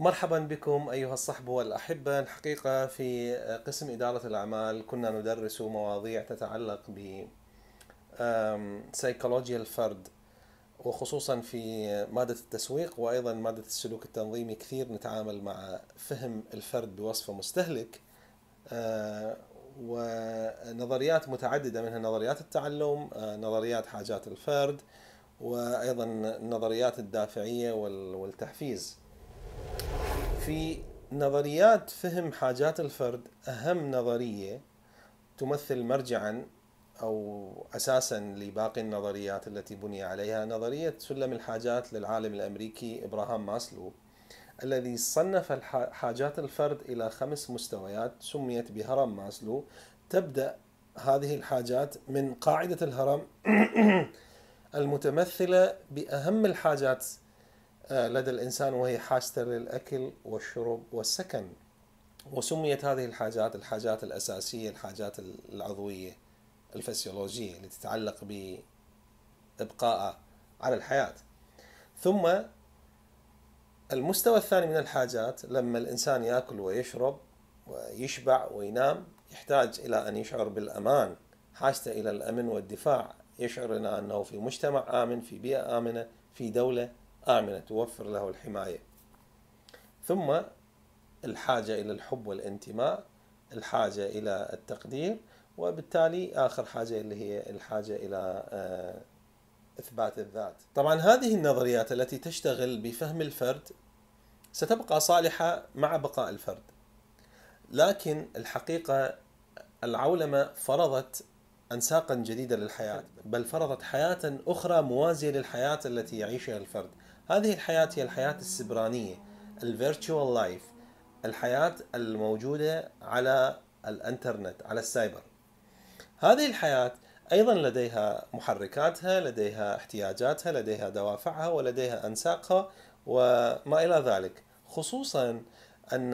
مرحبا بكم أيها الصحب والأحبة الحقيقة في قسم إدارة الأعمال كنا ندرس مواضيع تتعلق ب سيكولوجيا الفرد وخصوصا في مادة التسويق وأيضا مادة السلوك التنظيمي كثير نتعامل مع فهم الفرد بوصفه مستهلك آه، ونظريات متعددة منها نظريات التعلم آه، نظريات حاجات الفرد وأيضا نظريات الدافعية والتحفيز في نظريات فهم حاجات الفرد أهم نظرية تمثل مرجعا أو أساسا لباقي النظريات التي بني عليها نظرية سلم الحاجات للعالم الأمريكي إبراهام ماسلو الذي صنف حاجات الفرد إلى خمس مستويات سميت بهرم ماسلو تبدأ هذه الحاجات من قاعدة الهرم المتمثلة بأهم الحاجات آه، لدى الإنسان وهي حاجته للأكل والشرب والسكن وسميت هذه الحاجات الحاجات الأساسية الحاجات العضوية الفسيولوجية اللي تتعلق بإبقائه على الحياة ثم المستوى الثاني من الحاجات لما الإنسان يأكل ويشرب ويشبع وينام يحتاج إلى أن يشعر بالأمان حاجته إلى الأمن والدفاع يشعر أنه في مجتمع آمن في بيئة آمنة في دولة آمنة توفر له الحماية ثم الحاجة إلى الحب والانتماء الحاجة إلى التقدير وبالتالي آخر حاجة اللي هي الحاجة إلى آه، إثبات الذات طبعا هذه النظريات التي تشتغل بفهم الفرد ستبقى صالحة مع بقاء الفرد لكن الحقيقة العولمة فرضت أنساقا جديدة للحياة بل فرضت حياة أخرى موازية للحياة التي يعيشها الفرد هذه الحياة هي الحياة السبرانية الفيرتشوال لايف الحياة الموجودة على الانترنت على السايبر هذه الحياة أيضا لديها محركاتها لديها احتياجاتها لديها دوافعها ولديها أنساقها وما إلى ذلك خصوصا أن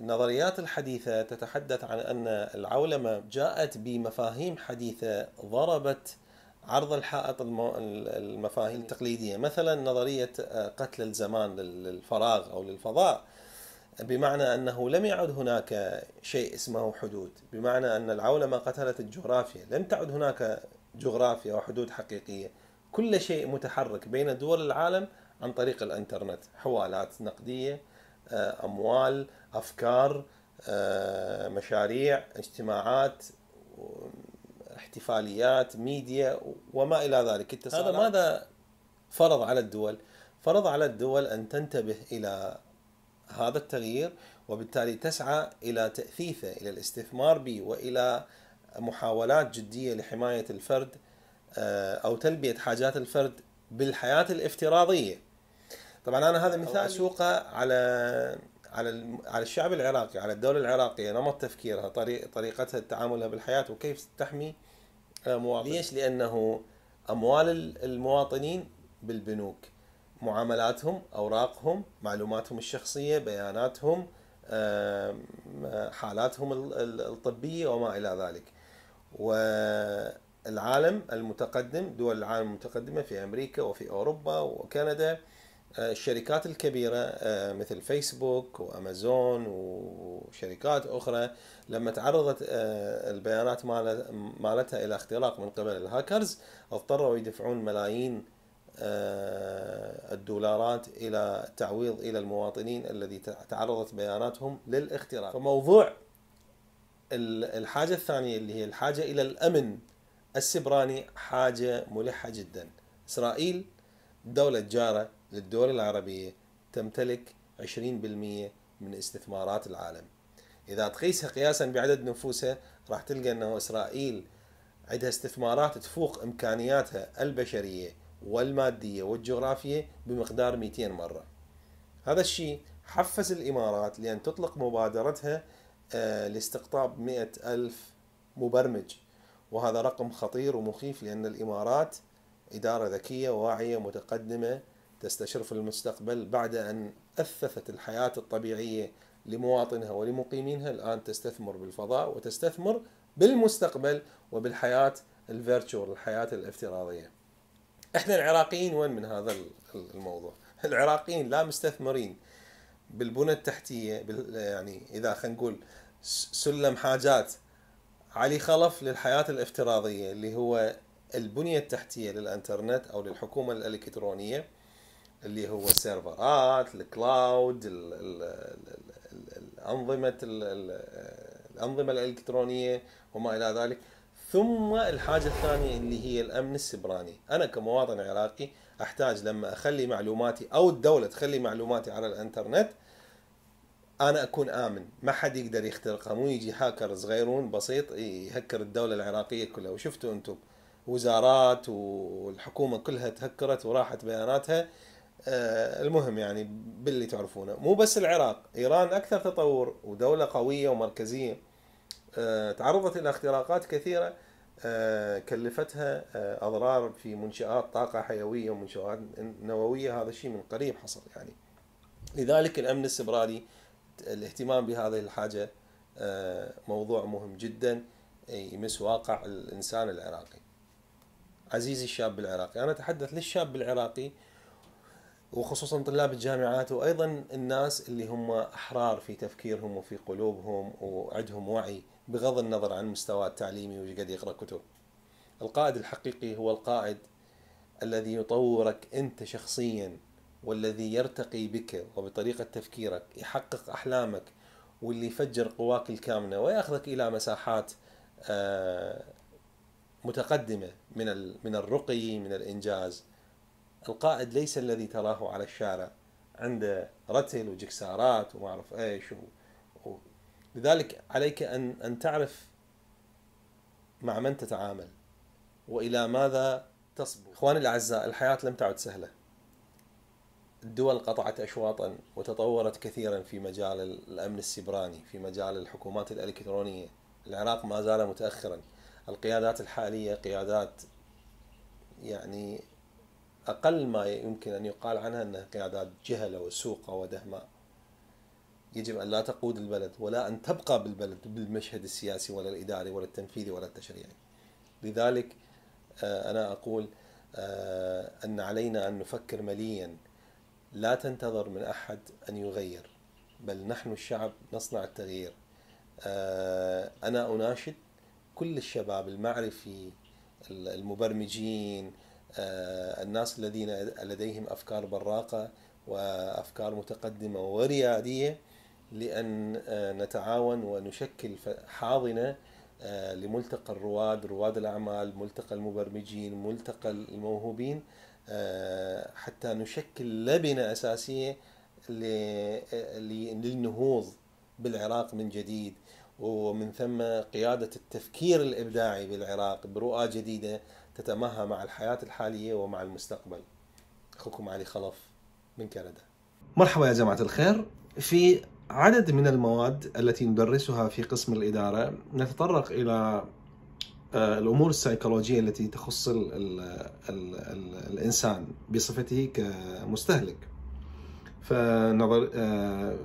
النظريات الحديثة تتحدث عن أن العولمة جاءت بمفاهيم حديثة ضربت عرض الحائط المفاهيم التقليدية مثلا نظرية آه، قتل الزمان للفراغ أو للفضاء بمعنى أنه لم يعد هناك شيء اسمه حدود بمعنى أن العولمة قتلت الجغرافيا لم تعد هناك جغرافيا وحدود حقيقية كل شيء متحرك بين دول العالم عن طريق الانترنت حوالات نقديه آه، اموال افكار آه، مشاريع اجتماعات احتفاليات ميديا وما الى ذلك التصالح. هذا ماذا فرض على الدول فرض على الدول ان تنتبه الى هذا التغيير وبالتالي تسعى الى تاثيثه الى الاستثمار به والى محاولات جديه لحمايه الفرد آه، او تلبيه حاجات الفرد بالحياه الافتراضيه طبعا انا هذا مثال اسوقه على على على الشعب العراقي على الدوله العراقيه نمط تفكيرها طريق طريقتها تعاملها بالحياه وكيف تحمي آه، مواطنين ليش لانه اموال المواطنين بالبنوك معاملاتهم اوراقهم معلوماتهم الشخصيه بياناتهم آه، حالاتهم الطبيه وما الى ذلك والعالم المتقدم دول العالم المتقدمه في امريكا وفي اوروبا وكندا الشركات الكبيرة آه، مثل فيسبوك وأمازون وشركات أخرى لما تعرضت آه، البيانات مالتها إلى اختراق من قبل الهاكرز اضطروا يدفعون ملايين آه، الدولارات إلى تعويض إلى المواطنين الذي تعرضت بياناتهم للاختراق فموضوع الحاجة الثانية اللي هي الحاجة إلى الأمن السبراني حاجة ملحة جدا إسرائيل دولة جارة للدول العربية تمتلك 20% من استثمارات العالم إذا تقيسها قياسا بعدد نفوسها راح تلقى أنه إسرائيل عندها استثمارات تفوق إمكانياتها البشرية والمادية والجغرافية بمقدار 200 مرة هذا الشيء حفز الإمارات لأن تطلق مبادرتها آه، لاستقطاب 100 ألف مبرمج وهذا رقم خطير ومخيف لأن الإمارات إدارة ذكية واعية متقدمة تستشرف المستقبل بعد أن أثثت الحياة الطبيعية لمواطنها ولمقيمينها الآن تستثمر بالفضاء وتستثمر بالمستقبل وبالحياة الفيرتشوال الحياة الافتراضية احنا العراقيين وين من هذا الموضوع العراقيين لا مستثمرين بالبنى التحتية بال يعني إذا خلينا نقول سلم حاجات علي خلف للحياة الافتراضية اللي هو البنية التحتية للانترنت أو للحكومة الإلكترونية اللي هو السيرفرات الكلاود الـ الـ الـ الانظمه الانظمه الالكترونيه وما الى ذلك ثم الحاجه الثانيه اللي هي الامن السبراني انا كمواطن عراقي احتاج لما اخلي معلوماتي او الدوله تخلي معلوماتي على الانترنت انا اكون امن ما حد يقدر يخترقها مو يجي هاكر صغيرون بسيط يهكر الدوله العراقيه كلها وشفتوا انتم وزارات والحكومه كلها تهكرت وراحت بياناتها آه، المهم يعني باللي تعرفونه مو بس العراق إيران أكثر تطور ودولة قوية ومركزية آه، تعرضت إلى اختراقات كثيرة آه، كلفتها أضرار في منشآت طاقة حيوية ومنشآت نووية هذا الشيء من قريب حصل يعني لذلك الأمن السبراني الاهتمام بهذه الحاجة موضوع مهم جدا يمس واقع الإنسان العراقي عزيزي الشاب العراقي أنا أتحدث للشاب العراقي وخصوصا طلاب الجامعات وايضا الناس اللي هم احرار في تفكيرهم وفي قلوبهم وعندهم وعي بغض النظر عن مستواه التعليمي وقد يقرا كتب. القائد الحقيقي هو القائد الذي يطورك انت شخصيا والذي يرتقي بك وبطريقه تفكيرك يحقق احلامك واللي يفجر قواك الكامنه وياخذك الى مساحات آه، متقدمه من من الرقي من الانجاز القائد ليس الذي تراه على الشارع عنده رتل وجكسارات وما اعرف ايش و... و... لذلك عليك ان ان تعرف مع من تتعامل والى ماذا تصبو اخواني الاعزاء الحياه لم تعد سهله الدول قطعت اشواطا وتطورت كثيرا في مجال الامن السبراني في مجال الحكومات الالكترونيه العراق ما زال متاخرا القيادات الحاليه قيادات يعني أقل ما يمكن أن يقال عنها أنها قيادات جهلة وسوقة ودهماء يجب أن لا تقود البلد ولا أن تبقى بالبلد بالمشهد السياسي ولا الإداري ولا التنفيذي ولا التشريعي لذلك آه، أنا أقول آه، أن علينا أن نفكر مليا لا تنتظر من أحد أن يغير بل نحن الشعب نصنع التغيير آه، أنا أناشد كل الشباب المعرفي المبرمجين آه، الناس الذين لديهم أفكار براقة وأفكار متقدمة وريادية لأن آه، نتعاون ونشكل حاضنة آه، لملتقى الرواد رواد الأعمال ملتقى المبرمجين ملتقى الموهوبين حتى نشكل لبنة أساسية للنهوض بالعراق من جديد ومن ثم قيادة التفكير الإبداعي بالعراق برؤى جديدة تتماهى مع الحياة الحالية ومع المستقبل أخوكم علي خلف من كندا مرحبا يا جماعة الخير في عدد من المواد التي ندرسها في قسم الإدارة نتطرق إلى آه، الأمور السيكولوجية التي تخص الـ الـ الـ الـ الإنسان بصفته كمستهلك فندر آه،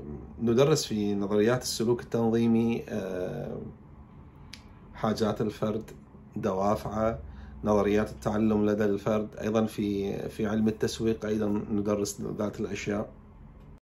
ندرس في نظريات السلوك التنظيمي آه، حاجات الفرد دوافعه نظريات التعلم لدى الفرد ايضا في في علم التسويق ايضا ندرس ذات الاشياء